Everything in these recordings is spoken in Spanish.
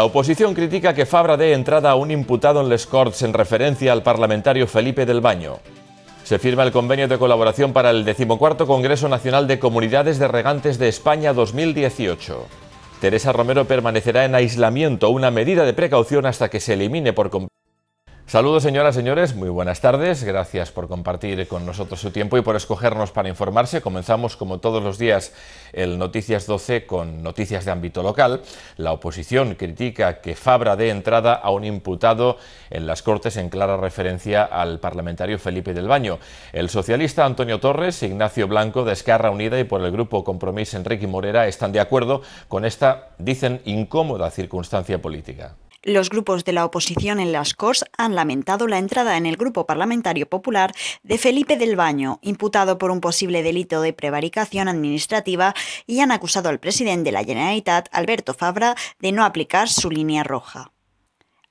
La oposición critica que Fabra dé entrada a un imputado en Les Corts en referencia al parlamentario Felipe del Baño. Se firma el convenio de colaboración para el decimocuarto Congreso Nacional de Comunidades de Regantes de España 2018. Teresa Romero permanecerá en aislamiento, una medida de precaución hasta que se elimine por completo Saludos señoras, señores, muy buenas tardes, gracias por compartir con nosotros su tiempo y por escogernos para informarse. Comenzamos como todos los días el Noticias 12 con noticias de ámbito local. La oposición critica que Fabra dé entrada a un imputado en las Cortes en clara referencia al parlamentario Felipe del Baño. El socialista Antonio Torres, Ignacio Blanco de Esquerra Unida y por el grupo Compromís Enrique Morera están de acuerdo con esta, dicen, incómoda circunstancia política. Los grupos de la oposición en las Corts han lamentado la entrada en el Grupo Parlamentario Popular de Felipe del Baño, imputado por un posible delito de prevaricación administrativa, y han acusado al presidente de la Generalitat, Alberto Fabra, de no aplicar su línea roja.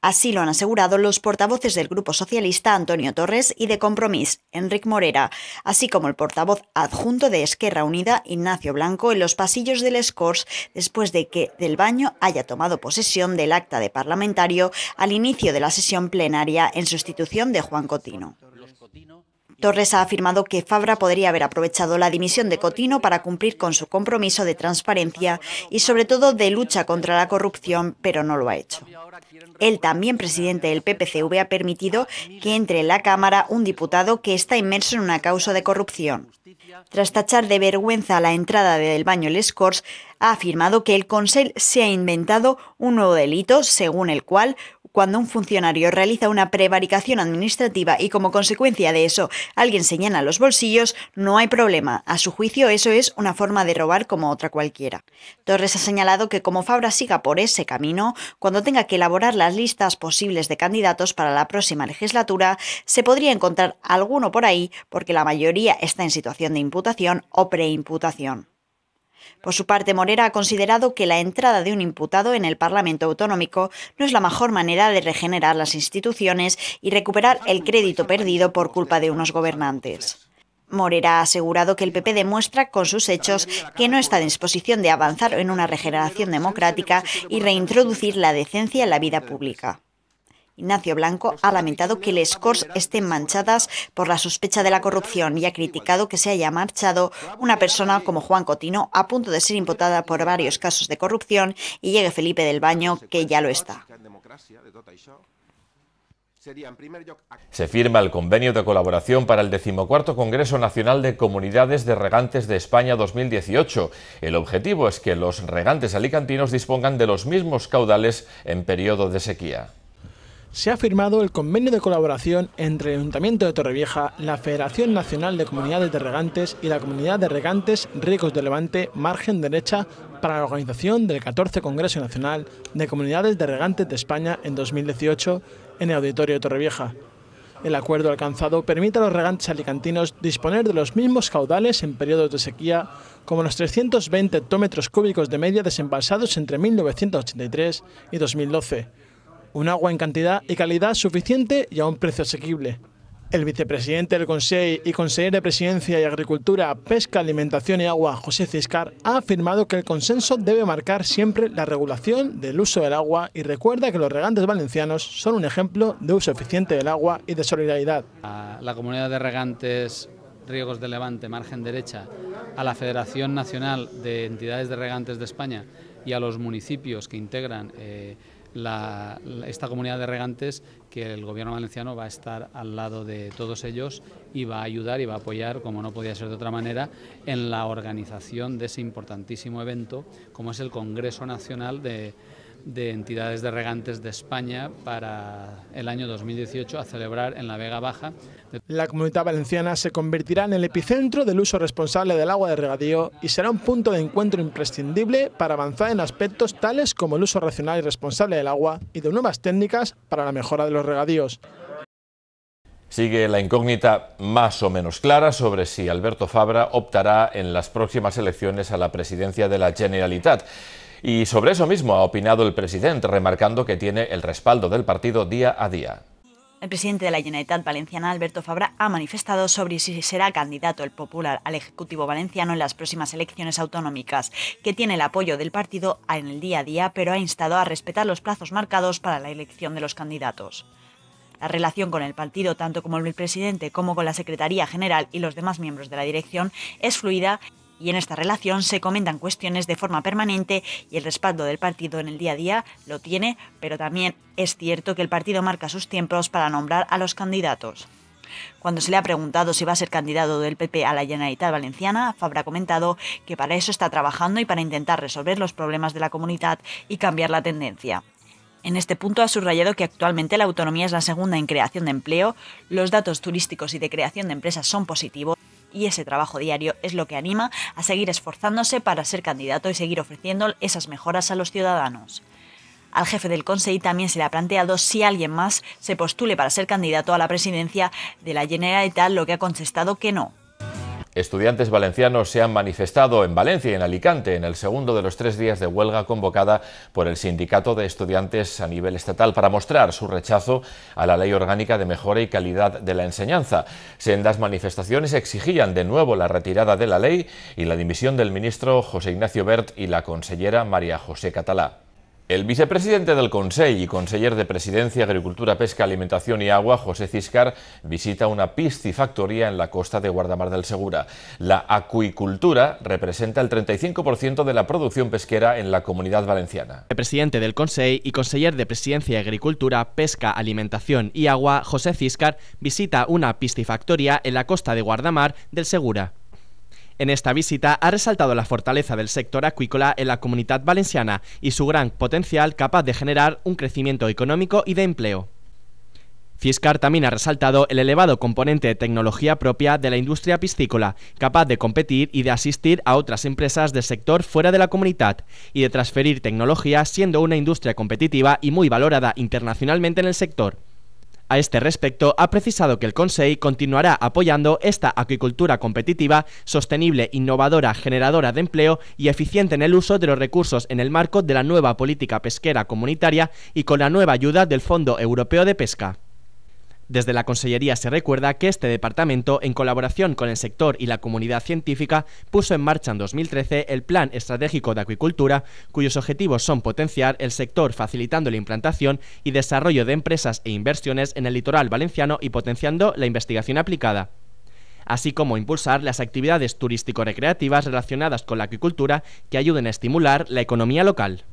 Así lo han asegurado los portavoces del Grupo Socialista Antonio Torres y de Compromís, Enric Morera, así como el portavoz adjunto de Esquerra Unida, Ignacio Blanco, en los pasillos del Escors, después de que del baño haya tomado posesión del acta de parlamentario al inicio de la sesión plenaria en sustitución de Juan Cotino. Torres ha afirmado que Fabra podría haber aprovechado la dimisión de Cotino para cumplir con su compromiso de transparencia y sobre todo de lucha contra la corrupción, pero no lo ha hecho. Él también, presidente del PPCV, ha permitido que entre en la Cámara un diputado que está inmerso en una causa de corrupción. Tras tachar de vergüenza la entrada del baño Les ha afirmado que el Consell se ha inventado un nuevo delito según el cual cuando un funcionario realiza una prevaricación administrativa y como consecuencia de eso alguien señala los bolsillos, no hay problema. A su juicio eso es una forma de robar como otra cualquiera. Torres ha señalado que como Fabra siga por ese camino, cuando tenga que elaborar las listas posibles de candidatos para la próxima legislatura, se podría encontrar alguno por ahí porque la mayoría está en situación de imputación o preimputación. Por su parte, Morera ha considerado que la entrada de un imputado en el Parlamento autonómico no es la mejor manera de regenerar las instituciones y recuperar el crédito perdido por culpa de unos gobernantes. Morera ha asegurado que el PP demuestra con sus hechos que no está en disposición de avanzar en una regeneración democrática y reintroducir la decencia en la vida pública. Ignacio Blanco ha lamentado que les Corts estén manchadas por la sospecha de la corrupción y ha criticado que se haya marchado una persona como Juan Cotino a punto de ser imputada por varios casos de corrupción y llegue Felipe del Baño, que ya lo está. Se firma el convenio de colaboración para el decimocuarto Congreso Nacional de Comunidades de Regantes de España 2018. El objetivo es que los regantes alicantinos dispongan de los mismos caudales en periodo de sequía se ha firmado el convenio de colaboración entre el Ayuntamiento de Torrevieja, la Federación Nacional de Comunidades de Regantes y la Comunidad de Regantes Ricos de Levante Margen Derecha para la organización del 14 Congreso Nacional de Comunidades de Regantes de España en 2018 en el Auditorio de Torrevieja. El acuerdo alcanzado permite a los regantes alicantinos disponer de los mismos caudales en periodos de sequía, como los 320 hectómetros cúbicos de media desembalsados entre 1983 y 2012 un agua en cantidad y calidad suficiente y a un precio asequible. El vicepresidente del Consejo y consejero de Presidencia y Agricultura, Pesca, Alimentación y Agua, José Ciscar, ha afirmado que el consenso debe marcar siempre la regulación del uso del agua y recuerda que los regantes valencianos son un ejemplo de uso eficiente del agua y de solidaridad. A la comunidad de regantes Riegos de Levante, margen derecha, a la Federación Nacional de Entidades de Regantes de España y a los municipios que integran eh, la, esta comunidad de regantes que el gobierno valenciano va a estar al lado de todos ellos y va a ayudar y va a apoyar, como no podía ser de otra manera, en la organización de ese importantísimo evento como es el Congreso Nacional de de entidades de regantes de España para el año 2018 a celebrar en la Vega Baja. La comunidad valenciana se convertirá en el epicentro del uso responsable del agua de regadío y será un punto de encuentro imprescindible para avanzar en aspectos tales como el uso racional y responsable del agua y de nuevas técnicas para la mejora de los regadíos. Sigue la incógnita más o menos clara sobre si Alberto Fabra optará en las próximas elecciones a la presidencia de la Generalitat. Y sobre eso mismo ha opinado el presidente, remarcando que tiene el respaldo del partido día a día. El presidente de la Generalitat Valenciana, Alberto Fabra, ha manifestado sobre si será candidato el Popular al Ejecutivo Valenciano en las próximas elecciones autonómicas, que tiene el apoyo del partido en el día a día, pero ha instado a respetar los plazos marcados para la elección de los candidatos. La relación con el partido, tanto como el presidente como con la Secretaría General y los demás miembros de la dirección, es fluida y en esta relación se comentan cuestiones de forma permanente y el respaldo del partido en el día a día lo tiene, pero también es cierto que el partido marca sus tiempos para nombrar a los candidatos. Cuando se le ha preguntado si va a ser candidato del PP a la Generalitat Valenciana, Fabra ha comentado que para eso está trabajando y para intentar resolver los problemas de la comunidad y cambiar la tendencia. En este punto ha subrayado que actualmente la autonomía es la segunda en creación de empleo, los datos turísticos y de creación de empresas son positivos y ese trabajo diario es lo que anima a seguir esforzándose para ser candidato y seguir ofreciendo esas mejoras a los ciudadanos. Al jefe del Consejo también se le ha planteado si alguien más se postule para ser candidato a la presidencia de la Generalitat, lo que ha contestado que no. Estudiantes valencianos se han manifestado en Valencia y en Alicante en el segundo de los tres días de huelga convocada por el Sindicato de Estudiantes a nivel estatal para mostrar su rechazo a la Ley Orgánica de Mejora y Calidad de la Enseñanza. Sendas manifestaciones exigían de nuevo la retirada de la ley y la dimisión del ministro José Ignacio Bert y la consellera María José Catalá. El vicepresidente del Consejo y conseller de Presidencia, Agricultura, Pesca, Alimentación y Agua, José Ciscar, visita una piscifactoría en la costa de Guardamar del Segura. La acuicultura representa el 35% de la producción pesquera en la comunidad valenciana. El presidente del Consejo y conseller de Presidencia, Agricultura, Pesca, Alimentación y Agua, José Ciscar, visita una piscifactoría en la costa de Guardamar del Segura. En esta visita ha resaltado la fortaleza del sector acuícola en la comunidad valenciana y su gran potencial capaz de generar un crecimiento económico y de empleo. Fiscar también ha resaltado el elevado componente de tecnología propia de la industria piscícola, capaz de competir y de asistir a otras empresas del sector fuera de la comunidad, y de transferir tecnología siendo una industria competitiva y muy valorada internacionalmente en el sector. A este respecto, ha precisado que el Consejo continuará apoyando esta acuicultura competitiva, sostenible, innovadora, generadora de empleo y eficiente en el uso de los recursos en el marco de la nueva política pesquera comunitaria y con la nueva ayuda del Fondo Europeo de Pesca. Desde la Consellería se recuerda que este departamento, en colaboración con el sector y la comunidad científica, puso en marcha en 2013 el Plan Estratégico de Acuicultura, cuyos objetivos son potenciar el sector facilitando la implantación y desarrollo de empresas e inversiones en el litoral valenciano y potenciando la investigación aplicada así como impulsar las actividades turístico-recreativas relacionadas con la acuicultura que ayuden a estimular la economía local.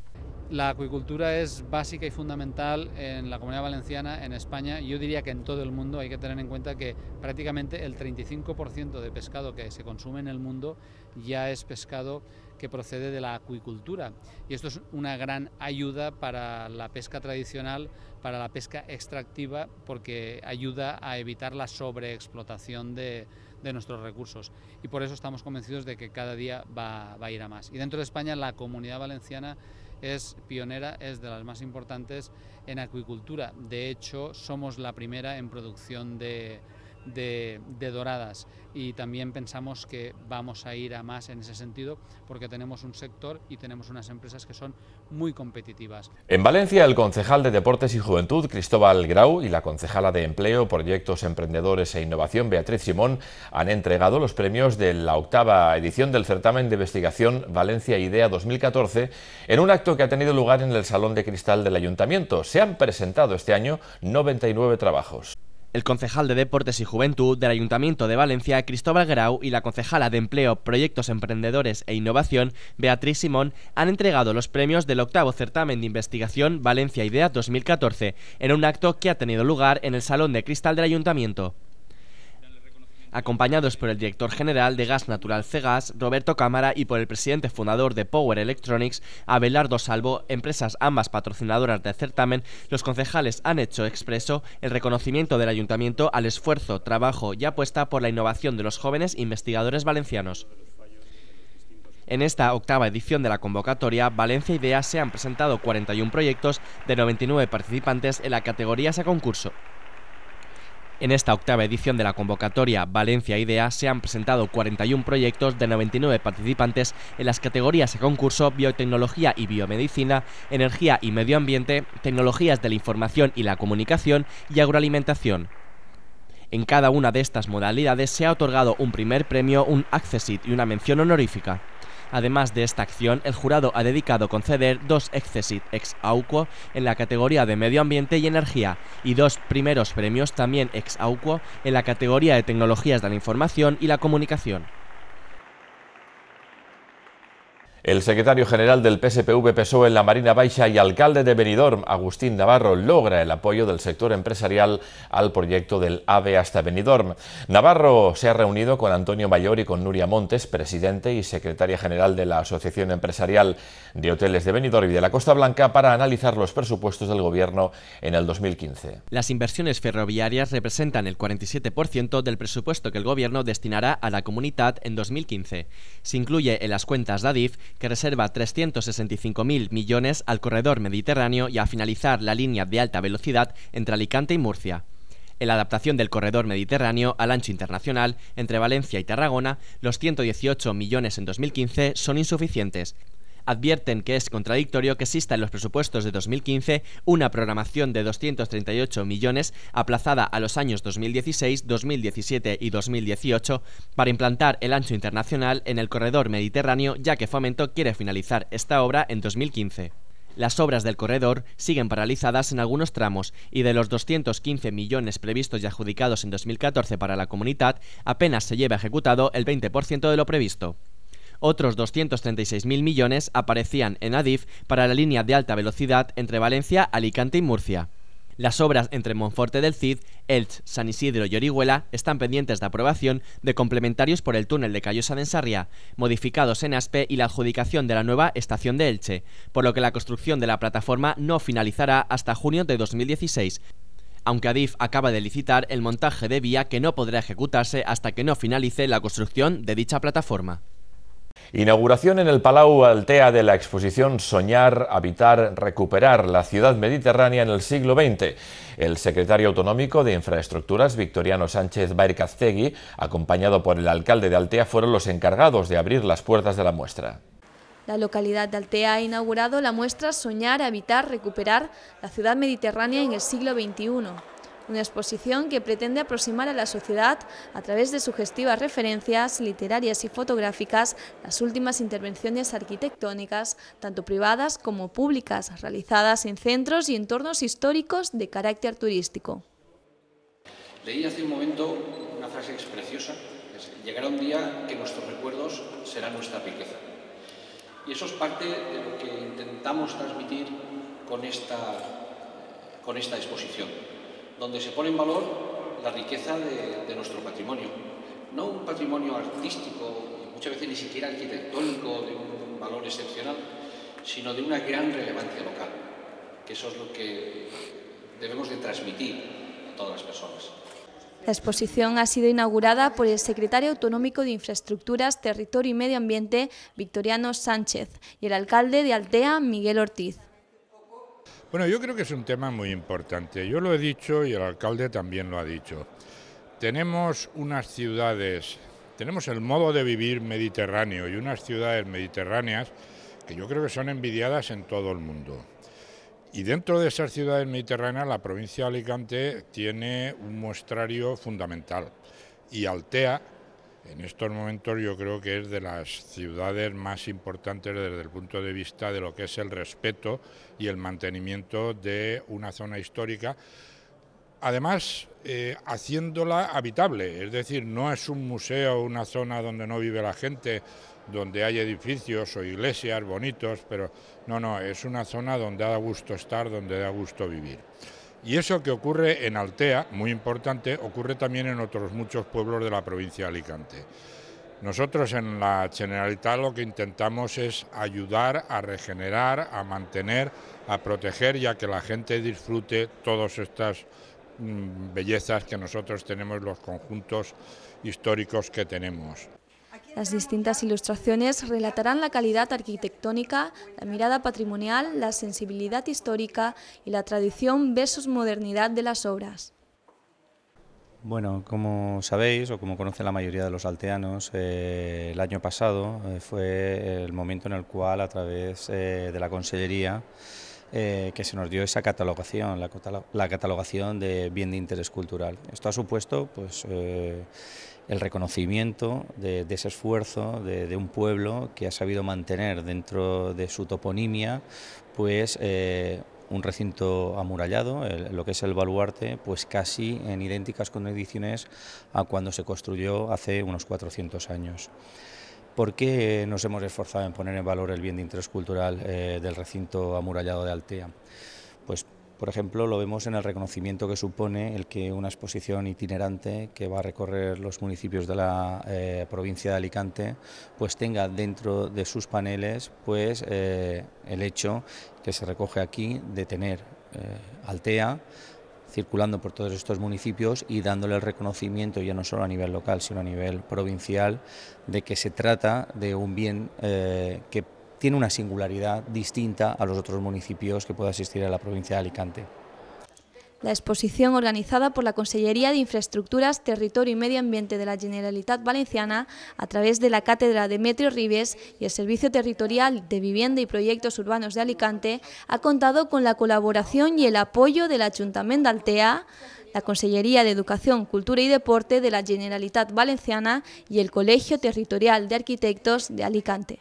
La acuicultura es básica y fundamental en la comunidad valenciana, en España, yo diría que en todo el mundo. Hay que tener en cuenta que prácticamente el 35% de pescado que se consume en el mundo ya es pescado que procede de la acuicultura. Y esto es una gran ayuda para la pesca tradicional, para la pesca extractiva, porque ayuda a evitar la sobreexplotación de, de nuestros recursos. Y por eso estamos convencidos de que cada día va, va a ir a más. Y dentro de España la comunidad valenciana es pionera, es de las más importantes en acuicultura. De hecho, somos la primera en producción de de, doradas y también pensamos que vamos a ir a más en ese sentido porque tenemos un sector y tenemos unas empresas que son muy competitivas. En Valencia, el concejal de Deportes y Juventud, Cristóbal Grau, y la concejala de Empleo, Proyectos Emprendedores e Innovación, Beatriz Simón, han entregado los premios de la octava edición del certamen de investigación Valencia Idea 2014 en un acto que ha tenido lugar en el Salón de Cristal del Ayuntamiento. Se han presentado este año 99 trabajos. El concejal de Deportes y Juventud del Ayuntamiento de Valencia, Cristóbal Grau, y la concejala de Empleo, Proyectos Emprendedores e Innovación, Beatriz Simón, han entregado los premios del octavo certamen de investigación Valencia Idea 2014 en un acto que ha tenido lugar en el Salón de Cristal del Ayuntamiento acompañados por el director general de Gas Natural Cegas, Roberto Cámara, y por el presidente fundador de Power Electronics, Abelardo Salvo, empresas ambas patrocinadoras del certamen, los concejales han hecho expreso el reconocimiento del ayuntamiento al esfuerzo, trabajo y apuesta por la innovación de los jóvenes investigadores valencianos. En esta octava edición de la convocatoria, Valencia Ideas se han presentado 41 proyectos de 99 participantes en la categoría a concurso. En esta octava edición de la convocatoria Valencia Idea se han presentado 41 proyectos de 99 participantes en las categorías de concurso Biotecnología y Biomedicina, Energía y Medio Ambiente, Tecnologías de la Información y la Comunicación y Agroalimentación. En cada una de estas modalidades se ha otorgado un primer premio, un accessit y una mención honorífica. Además de esta acción, el jurado ha dedicado a conceder dos Excesit ex aequo en la categoría de Medio Ambiente y Energía y dos primeros premios también ex auquo en la categoría de Tecnologías de la Información y la Comunicación. El secretario general del PSPV-PSOE en la Marina Baixa y alcalde de Benidorm, Agustín Navarro, logra el apoyo del sector empresarial al proyecto del AVE hasta Benidorm. Navarro se ha reunido con Antonio Mayor y con Nuria Montes, presidente y secretaria general de la Asociación Empresarial de Hoteles de Benidorm y de la Costa Blanca, para analizar los presupuestos del Gobierno en el 2015. Las inversiones ferroviarias representan el 47% del presupuesto que el Gobierno destinará a la comunidad en 2015. Se incluye en las cuentas de ADIF que reserva 365.000 millones al corredor mediterráneo y a finalizar la línea de alta velocidad entre Alicante y Murcia. En la adaptación del corredor mediterráneo al ancho internacional entre Valencia y Tarragona, los 118 millones en 2015 son insuficientes advierten que es contradictorio que exista en los presupuestos de 2015 una programación de 238 millones aplazada a los años 2016, 2017 y 2018 para implantar el ancho internacional en el corredor mediterráneo, ya que Fomento quiere finalizar esta obra en 2015. Las obras del corredor siguen paralizadas en algunos tramos y de los 215 millones previstos y adjudicados en 2014 para la comunidad, apenas se lleva ejecutado el 20% de lo previsto. Otros 236.000 millones aparecían en ADIF para la línea de alta velocidad entre Valencia, Alicante y Murcia. Las obras entre Monforte del Cid, Elche, San Isidro y Orihuela están pendientes de aprobación de complementarios por el túnel de Callosa de Ensarria, modificados en Aspe y la adjudicación de la nueva estación de Elche, por lo que la construcción de la plataforma no finalizará hasta junio de 2016, aunque Adif acaba de licitar el montaje de vía que no podrá ejecutarse hasta que no finalice la construcción de dicha plataforma. Inauguración en el Palau Altea de la exposición Soñar, Habitar, Recuperar la ciudad mediterránea en el siglo XX. El secretario autonómico de Infraestructuras, Victoriano Sánchez Baircaztegui, acompañado por el alcalde de Altea, fueron los encargados de abrir las puertas de la muestra. La localidad de Altea ha inaugurado la muestra Soñar, Habitar, Recuperar la ciudad mediterránea en el siglo XXI una exposición que pretende aproximar a la sociedad, a través de sugestivas referencias literarias y fotográficas, las últimas intervenciones arquitectónicas, tanto privadas como públicas, realizadas en centros y entornos históricos de carácter turístico. Leí hace un momento una frase preciosa, que llegará un día que nuestros recuerdos serán nuestra riqueza. Y eso es parte de lo que intentamos transmitir con con esta exposición donde se pone en valor la riqueza de, nuestro patrimonio. No un patrimonio artístico, muchas veces ni siquiera arquitectónico, de un valor excepcional, sino de una gran relevancia local, que eso es lo que debemos de transmitir a todas las personas. La exposición ha sido inaugurada por el secretario autonómico de Infraestructuras, Territorio y Medio Ambiente, Victoriano Sánchez, y el alcalde de Altea, Miguel Ortiz. Bueno, yo creo que es un tema muy importante. Yo lo he dicho y el alcalde también lo ha dicho. Tenemos unas ciudades, tenemos el modo de vivir mediterráneo y unas ciudades mediterráneas que yo creo que son envidiadas en todo el mundo. Y dentro de esas ciudades mediterráneas, la provincia de Alicante tiene un muestrario fundamental. Y Altea, en estos momentos yo creo que es de las ciudades más importantes desde el punto de vista de lo que es el respeto y el mantenimiento de una zona histórica. Además, eh, haciéndola habitable, es decir, no es un museo, una zona donde no vive la gente, donde hay edificios o iglesias bonitos, pero no, no, es una zona donde da gusto estar, donde da gusto vivir. Y eso que ocurre en Altea, muy importante, ocurre también en otros muchos pueblos de la provincia de Alicante. Nosotros en la Generalitat lo que intentamos es ayudar a regenerar, a mantener, a proteger y a que la gente disfrute todas estas mm, bellezas que nosotros tenemos, los conjuntos históricos que tenemos. Las distintas ilustraciones relatarán la calidad arquitectónica, la mirada patrimonial, la sensibilidad histórica y la tradición versus modernidad de las obras. Bueno, como sabéis o como conoce la mayoría de los alteanos, eh, el año pasado eh, fue el momento en el cual a través eh, de la Consellería que se nos dio esa catalogación, la, catalogación de bien de interés cultural. Esto ha supuesto pues, el reconocimiento de, ese esfuerzo de, un pueblo que ha sabido mantener dentro de su toponimia pues eh, un recinto amurallado, lo que es el baluarte, pues casi en idénticas condiciones a cuando se construyó hace unos 400 años. ¿Por qué nos hemos esforzado en poner en valor el bien de interés cultural eh, del recinto amurallado de Altea? Por ejemplo, lo vemos en el reconocimiento que supone el que una exposición itinerante que va a recorrer los municipios de la eh, provincia de Alicante, pues tenga dentro de sus paneles, pues eh, el hecho que se recoge aquí de tener eh, Altea circulando por todos estos municipios y dándole el reconocimiento ya no solo a nivel local, sino a nivel provincial, de que se trata de un bien que tiene una singularidad distinta a los otros municipios que pueda asistir a la provincia de Alicante. La exposición organizada por la Consellería de Infraestructuras, Territorio y Medio Ambiente de la Generalitat Valenciana a través de la Cátedra Demetrio Ribes y el Servicio Territorial de Vivienda y Proyectos Urbanos de Alicante ha contado con la colaboración y el apoyo del Ayuntamiento de Altea, la Consellería de Educación, Cultura y Deporte de la Generalitat Valenciana y el Colegio Territorial de Arquitectos de Alicante.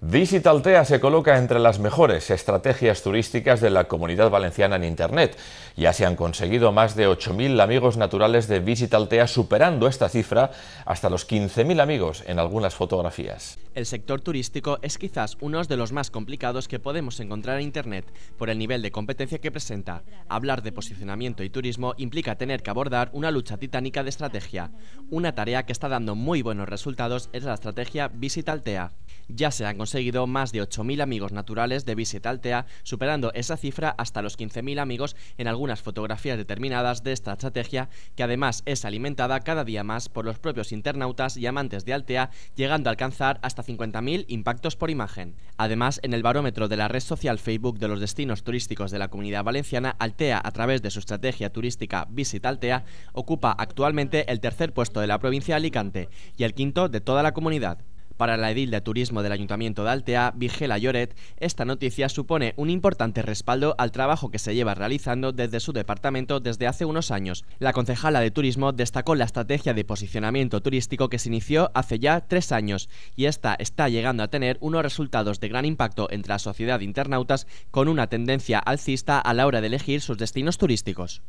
Visitaltea se coloca entre las mejores estrategias turísticas de la comunidad valenciana en Internet. Ya se han conseguido más de 8.000 amigos naturales de Visitaltea, superando esta cifra hasta los 15.000 amigos en algunas fotografías. El sector turístico es quizás uno de los más complicados que podemos encontrar en Internet por el nivel de competencia que presenta. Hablar de posicionamiento y turismo implica tener que abordar una lucha titánica de estrategia. Una tarea que está dando muy buenos resultados es la estrategia Visitaltea ya se han conseguido más de 8.000 amigos naturales de Visit Altea, superando esa cifra hasta los 15.000 amigos en algunas fotografías determinadas de esta estrategia, que además es alimentada cada día más por los propios internautas y amantes de Altea, llegando a alcanzar hasta 50.000 impactos por imagen. Además, en el barómetro de la red social Facebook de los destinos turísticos de la comunidad valenciana, Altea, a través de su estrategia turística Visit Altea, ocupa actualmente el tercer puesto de la provincia de Alicante y el quinto de toda la comunidad. Para la edil de turismo del Ayuntamiento de Altea, Vigela Lloret, esta noticia supone un importante respaldo al trabajo que se lleva realizando desde su departamento desde hace unos años. La concejala de turismo destacó la estrategia de posicionamiento turístico que se inició hace ya tres años y esta está llegando a tener unos resultados de gran impacto entre la sociedad de internautas con una tendencia alcista a la hora de elegir sus destinos turísticos.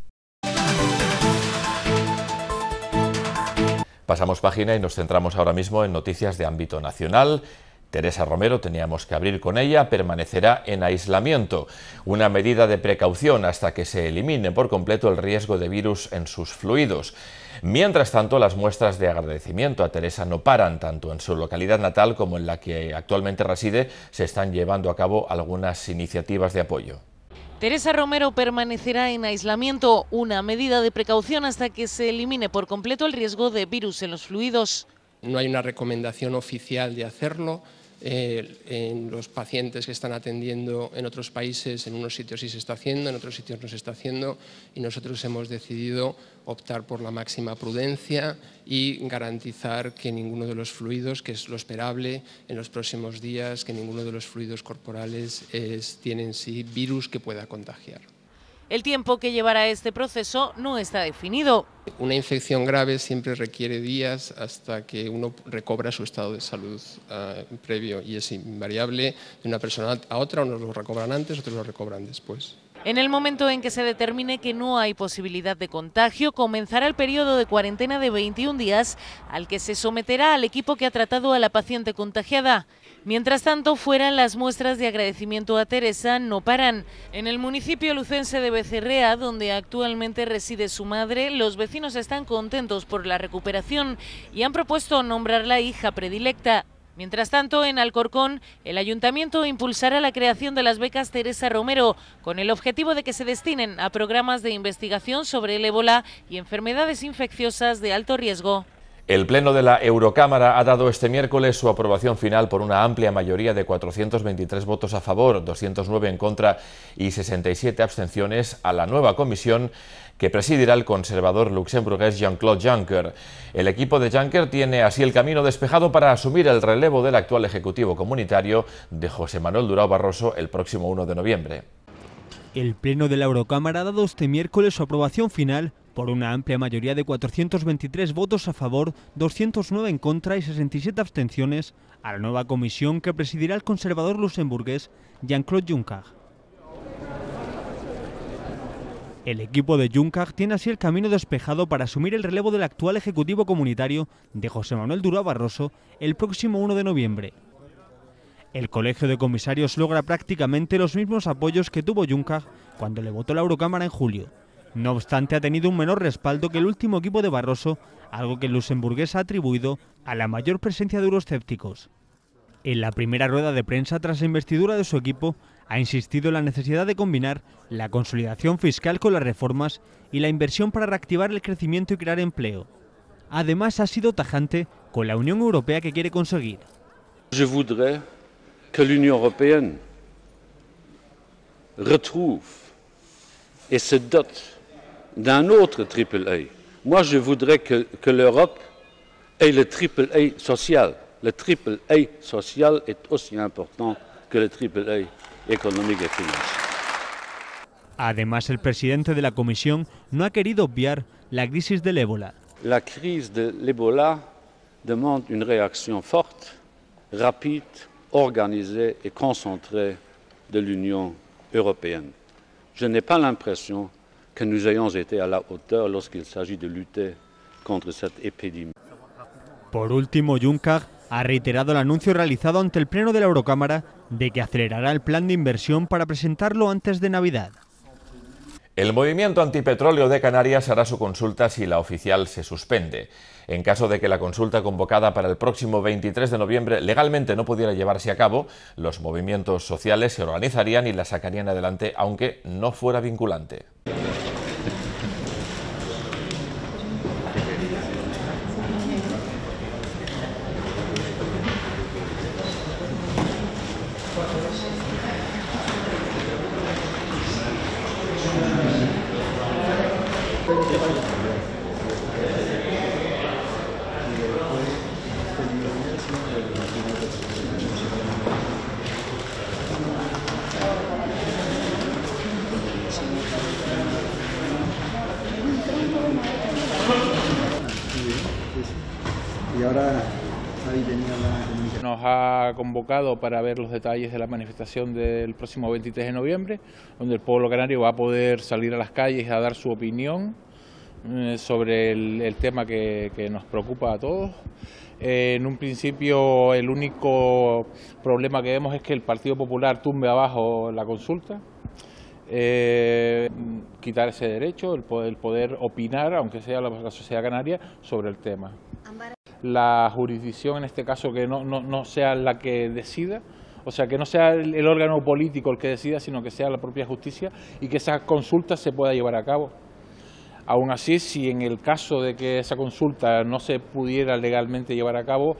Pasamos página y nos centramos ahora mismo en noticias de ámbito nacional. Teresa Romero, teníamos que abrir con ella, permanecerá en aislamiento, una medida de precaución hasta que se elimine por completo el riesgo de virus en sus fluidos. Mientras tanto, las muestras de agradecimiento a Teresa no paran, tanto en su localidad natal como en la que actualmente reside, se están llevando a cabo algunas iniciativas de apoyo. Teresa Romero permanecerá en aislamiento, una medida de precaución hasta que se elimine por completo el riesgo de virus en los fluidos. No hay una recomendación oficial de hacerlo, eh, en los pacientes que están atendiendo en otros países, en unos sitios sí se está haciendo, en otros sitios no se está haciendo, y nosotros hemos decidido optar por la máxima prudencia y garantizar que ninguno de los fluidos, que es lo esperable en los próximos días, que ninguno de los fluidos corporales tiene en sí virus que pueda contagiar. El tiempo que llevará este proceso no está definido. Una infección grave siempre requiere días hasta que uno recobra su estado de salud ah, previo y es invariable de una persona a otra, unos lo recobran antes, otros lo recobran después. En el momento en que se determine que no hay posibilidad de contagio, comenzará el periodo de cuarentena de 21 días al que se someterá al equipo que ha tratado a la paciente contagiada. Mientras tanto, fuera las muestras de agradecimiento a Teresa no paran. En el municipio lucense de Becerrea, donde actualmente reside su madre, los vecinos están contentos por la recuperación y han propuesto nombrarla hija predilecta. Mientras tanto, en Alcorcón, el ayuntamiento impulsará la creación de las becas Teresa Romero, con el objetivo de que se destinen a programas de investigación sobre el ébola y enfermedades infecciosas de alto riesgo. El Pleno de la Eurocámara ha dado este miércoles su aprobación final por una amplia mayoría de 423 votos a favor, 209 en contra y 67 abstenciones a la nueva comisión que presidirá el conservador luxemburgués Jean-Claude Juncker. El equipo de Juncker tiene así el camino despejado para asumir el relevo del actual Ejecutivo Comunitario de José Manuel Durao Barroso el próximo 1 de noviembre. El Pleno de la Eurocámara ha dado este miércoles su aprobación final por una amplia mayoría de 423 votos a favor, 209 en contra y 67 abstenciones, a la nueva comisión que presidirá el conservador luxemburgués Jean-Claude Juncker. El equipo de Juncker tiene así el camino despejado para asumir el relevo del actual Ejecutivo Comunitario de José Manuel Dura Barroso el próximo 1 de noviembre. El Colegio de Comisarios logra prácticamente los mismos apoyos que tuvo Juncker cuando le votó la Eurocámara en julio, no obstante, ha tenido un menor respaldo que el último equipo de Barroso, algo que el luxemburgués ha atribuido a la mayor presencia de euroscépticos. En la primera rueda de prensa tras la investidura de su equipo, ha insistido en la necesidad de combinar la consolidación fiscal con las reformas y la inversión para reactivar el crecimiento y crear empleo. Además, ha sido tajante con la Unión Europea que quiere conseguir. Je que d'un autre triple A. Moi, je voudrais que, l'Europe ait le triple A social. Le triple A social est aussi important que le triple A économique et financier. Además, el presidente de la Comisión no ha querido obviar la crisis del ébola. La crise de l'Ebola demande une réaction forte, rapide, organisée et concentrée de l'Union européenne. Je n'ai pas l'impression la Por último, Juncker ha reiterado el anuncio realizado ante el Pleno de la Eurocámara de que acelerará el plan de inversión para presentarlo antes de Navidad. El movimiento antipetróleo de Canarias hará su consulta si la oficial se suspende. En caso de que la consulta convocada para el próximo 23 de noviembre legalmente no pudiera llevarse a cabo, los movimientos sociales se organizarían y la sacarían adelante aunque no fuera vinculante. convocado para ver los detalles de la manifestación del próximo 23 de noviembre, donde el pueblo canario va a poder salir a las calles a dar su opinión eh, sobre el, tema que, nos preocupa a todos. Eh, en un principio el único problema que vemos es que el Partido Popular tumbe abajo la consulta, eh, quitar ese derecho, el poder, opinar, aunque sea la sociedad canaria, sobre el tema la jurisdicción, en este caso, que no, no, no sea la que decida, o sea, que no sea el, órgano político el que decida, sino que sea la propia justicia y que esa consulta se pueda llevar a cabo. Aún así, si en el caso de que esa consulta no se pudiera legalmente llevar a cabo,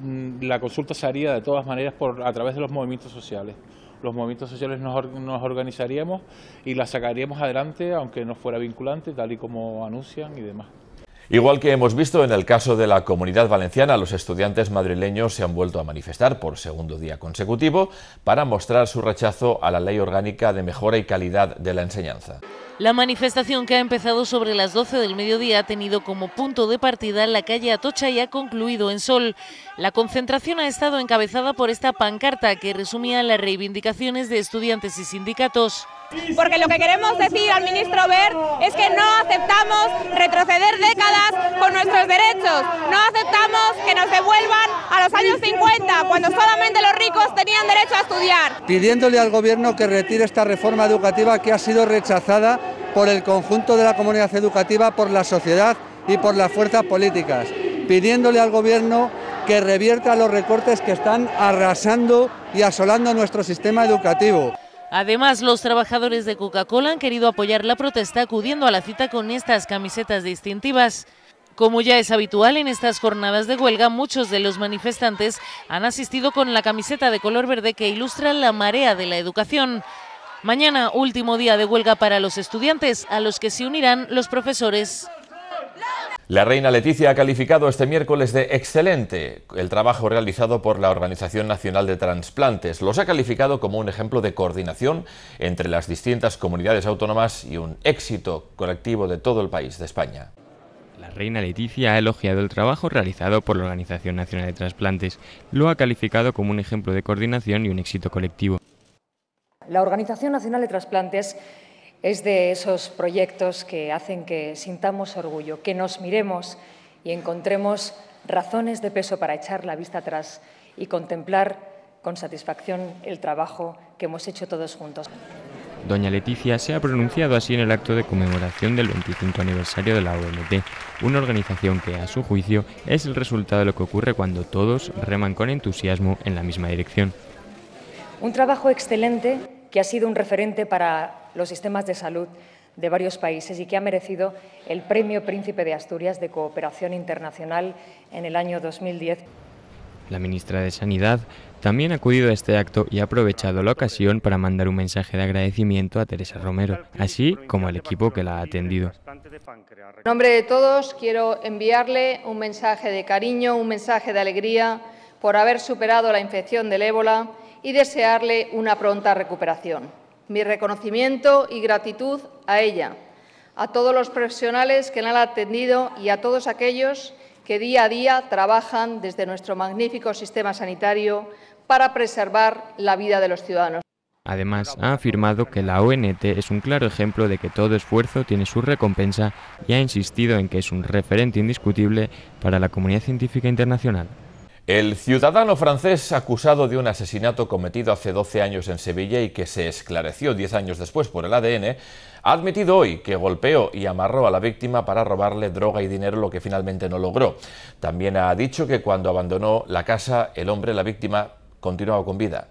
mm, la, consulta se haría de todas maneras por, a través de los movimientos sociales. Los movimientos sociales nos, nos organizaríamos y la sacaríamos adelante, aunque no fuera vinculante, tal y como anuncian y demás. Igual que hemos visto en el caso de la Comunidad Valenciana, los estudiantes madrileños se han vuelto a manifestar por segundo día consecutivo para mostrar su rechazo a la Ley Orgánica de Mejora y Calidad de la Enseñanza. La manifestación que ha empezado sobre las 12 del mediodía ha tenido como punto de partida la calle Atocha y ha concluido en Sol. La concentración ha estado encabezada por esta pancarta que resumía las reivindicaciones de estudiantes y sindicatos porque lo que queremos decir al ministro Bert es que no aceptamos retroceder décadas con nuestros derechos, no aceptamos que nos devuelvan a los años 50, cuando solamente los ricos tenían derecho a estudiar. Pidiéndole al gobierno que retire esta reforma educativa que ha sido rechazada por el conjunto de la comunidad educativa, por la sociedad y por las fuerzas políticas, pidiéndole al gobierno que revierta los recortes que están arrasando y asolando nuestro sistema educativo. Además, los trabajadores de Coca-Cola han querido apoyar la protesta acudiendo a la cita con estas camisetas distintivas. Como ya es habitual en estas jornadas de huelga, muchos de los manifestantes han asistido con la camiseta de color verde que ilustra la marea de la educación. Mañana, último día de huelga para los estudiantes, a los que se unirán los profesores. La reina Leticia ha calificado este miércoles de excelente el trabajo realizado por la Organización Nacional de Transplantes. Los ha calificado como un ejemplo de coordinación entre las distintas comunidades autónomas y un éxito colectivo de todo el país de España. La reina Leticia ha elogiado el trabajo realizado por la Organización Nacional de Transplantes. Lo ha calificado como un ejemplo de coordinación y un éxito colectivo. La Organización Nacional de Transplantes es de esos proyectos que hacen que sintamos orgullo, que nos miremos y encontremos razones de peso para echar la vista atrás y contemplar con satisfacción el trabajo que hemos hecho todos juntos. Doña Leticia se ha pronunciado así en el acto de conmemoración del 25 aniversario de la OMT, una organización que, a su juicio, es el resultado de lo que ocurre cuando todos reman con entusiasmo en la misma dirección. Un trabajo excelente que ha sido un referente para los sistemas de salud de varios países y que ha merecido el Premio Príncipe de Asturias de Cooperación Internacional en el año 2010. La ministra de Sanidad también ha acudido a este acto y ha aprovechado la ocasión para mandar un mensaje de agradecimiento a Teresa Romero, así como al equipo que la ha atendido. En nombre de todos, quiero enviarle un mensaje de cariño, un mensaje de alegría por haber superado la infección del ébola y desearle una pronta recuperación mi reconocimiento y gratitud a ella, a todos los profesionales que la han atendido y a todos aquellos que día a día trabajan desde nuestro magnífico sistema sanitario para preservar la vida de los ciudadanos. Además, ha afirmado que la ONT es un claro ejemplo de que todo esfuerzo tiene su recompensa y ha insistido en que es un referente indiscutible para la comunidad científica internacional. El ciudadano francés acusado de un asesinato cometido hace 12 años en Sevilla y que se esclareció 10 años después por el ADN, ha admitido hoy que golpeó y amarró a la víctima para robarle droga y dinero, lo que finalmente no logró. También ha dicho que cuando abandonó la casa, el hombre, la víctima, continuaba con vida.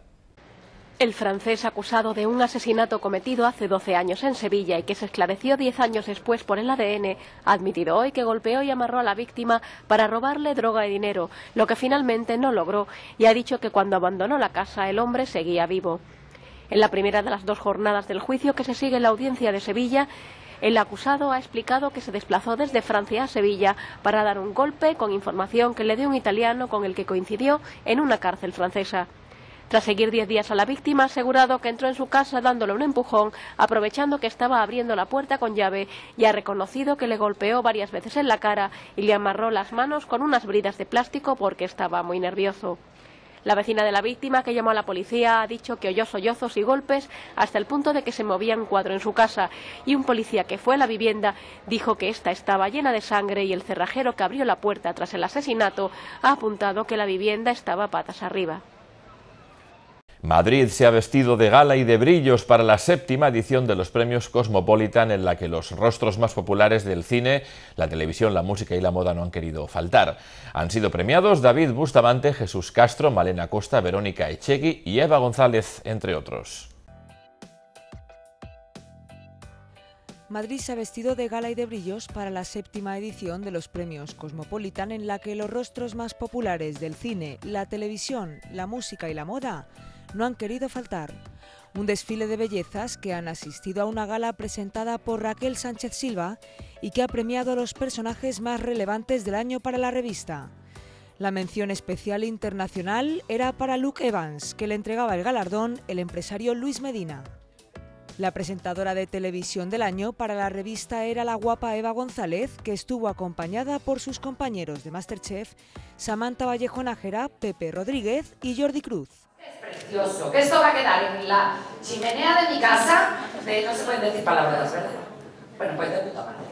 El francés acusado de un asesinato cometido hace 12 años en Sevilla y que se esclareció 10 años después por el ADN, ha admitido hoy que golpeó y amarró a la víctima para robarle droga y dinero, lo que finalmente no logró, y ha dicho que cuando abandonó la casa el hombre seguía vivo. En la primera de las dos jornadas del juicio que se sigue en la audiencia de Sevilla, el acusado ha explicado que se desplazó desde Francia a Sevilla para dar un golpe con información que le dio un italiano con el que coincidió en una cárcel francesa. Tras seguir 10 días a la víctima, ha asegurado que entró en su casa dándole un empujón, aprovechando que estaba abriendo la puerta con llave y ha reconocido que le golpeó varias veces en la cara y le amarró las manos con unas bridas de plástico porque estaba muy nervioso. La vecina de la víctima, que llamó a la policía, ha dicho que oyó sollozos y golpes hasta el punto de que se movían cuadro en su casa. Y un policía que fue a la vivienda dijo que esta estaba llena de sangre y el cerrajero que abrió la puerta tras el asesinato ha apuntado que la vivienda estaba patas arriba. Madrid se ha vestido de gala y de brillos para la séptima edición de los premios Cosmopolitan en la que los rostros más populares del cine, la televisión, la música y la moda no han querido faltar. Han sido premiados David Bustamante, Jesús Castro, Malena Costa, Verónica Echegui y Eva González, entre otros. Madrid se ha vestido de gala y de brillos para la séptima edición de los premios Cosmopolitan en la que los rostros más populares del cine, la televisión, la música y la moda no han querido faltar. Un desfile de bellezas que han asistido a una gala presentada por Raquel Sánchez Silva y que ha premiado a los personajes más relevantes del año para la revista. La mención especial internacional era para Luke Evans, que le entregaba el galardón el empresario Luis Medina. La presentadora de televisión del año para la revista era la guapa Eva González, que estuvo acompañada por sus compañeros de Masterchef, Samantha Vallejo Nájera, Pepe Rodríguez y Jordi Cruz. Es precioso, que esto va a quedar en la chimenea de mi casa. no se pueden decir palabras, ¿verdad? Bueno, pues de puta madre.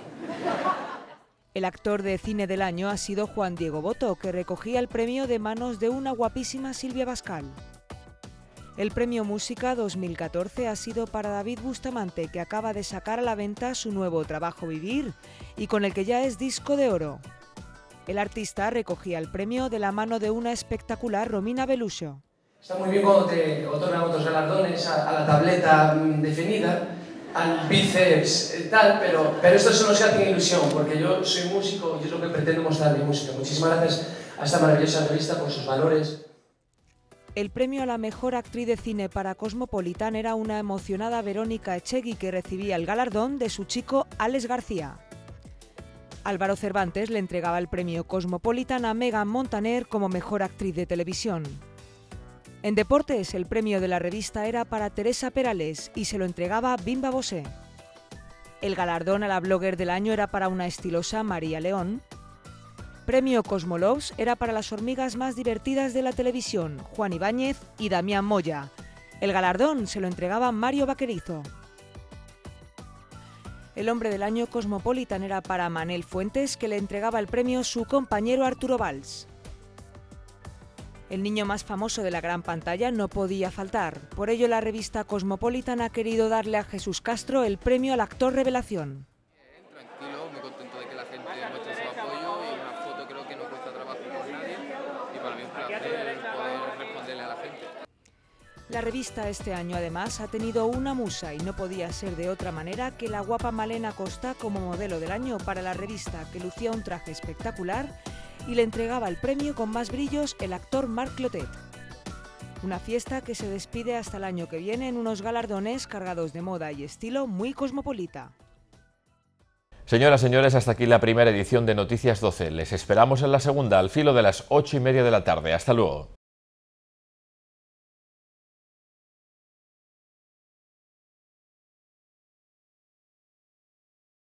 El actor de cine del año ha sido Juan Diego Boto, que recogía el premio de manos de una guapísima Silvia Bascal. El premio Música 2014 ha sido para David Bustamante, que acaba de sacar a la venta su nuevo trabajo Vivir y con el que ya es disco de oro. El artista recogía el premio de la mano de una espectacular Romina Belusio. Está muy bien cuando te otorgan otros galardones a, la tableta mm, definida, al bíceps eh, tal, pero, pero solo son los que ilusión, porque yo soy músico y es lo que pretendo mostrar mi música. Muchísimas gracias a esta maravillosa revista por sus valores. El premio a la mejor actriz de cine para Cosmopolitan era una emocionada Verónica Echegui que recibía el galardón de su chico Alex García. Álvaro Cervantes le entregaba el premio Cosmopolitan a Megan Montaner como mejor actriz de televisión. En deportes, el premio de la revista era para Teresa Perales y se lo entregaba Bimba Bosé. El galardón a la blogger del año era para una estilosa María León. Premio Cosmolovs era para las hormigas más divertidas de la televisión, Juan Ibáñez y Damián Moya. El galardón se lo entregaba Mario Vaquerizo. El hombre del año Cosmopolitan era para Manel Fuentes, que le entregaba el premio su compañero Arturo Valls. El niño más famoso de la gran pantalla no podía faltar. Por ello, la revista Cosmopolitan ha querido darle a Jesús Castro el premio al actor revelación. tranquilo, muy contento de que la gente muestre su apoyo y una foto creo que no cuesta trabajo por nadie. Y para mí un placer poder responderle a la gente. La revista este año además ha tenido una musa y no podía ser de otra manera que la guapa Malena Costa como modelo del año para la revista que lucía un traje espectacular y le entregaba el premio con más brillos el actor Marc Clotet. Una fiesta que se despide hasta el año que viene en unos galardones cargados de moda y estilo muy cosmopolita. Señoras, señores, hasta aquí la primera edición de Noticias 12. Les esperamos en la segunda, al filo de las ocho y media de la tarde. Hasta luego.